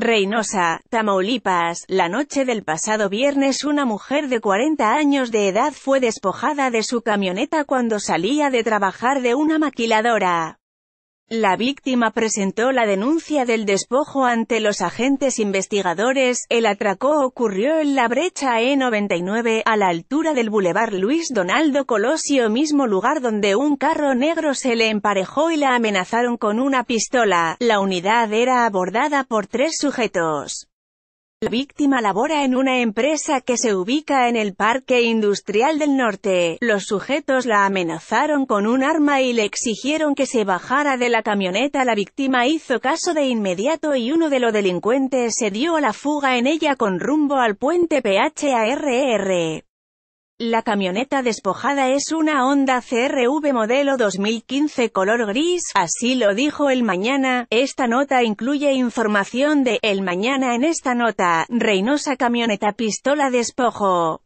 Reynosa, Tamaulipas, la noche del pasado viernes una mujer de 40 años de edad fue despojada de su camioneta cuando salía de trabajar de una maquiladora. La víctima presentó la denuncia del despojo ante los agentes investigadores. El atraco ocurrió en la brecha E99, a la altura del bulevar Luis Donaldo Colosio, mismo lugar donde un carro negro se le emparejó y la amenazaron con una pistola. La unidad era abordada por tres sujetos. La víctima labora en una empresa que se ubica en el Parque Industrial del Norte. Los sujetos la amenazaron con un arma y le exigieron que se bajara de la camioneta. La víctima hizo caso de inmediato y uno de los delincuentes se dio a la fuga en ella con rumbo al puente PHARR. E la camioneta despojada es una Honda CRV modelo 2015 color gris, así lo dijo El Mañana. Esta nota incluye información de El Mañana en esta nota, Reynosa camioneta pistola despojo.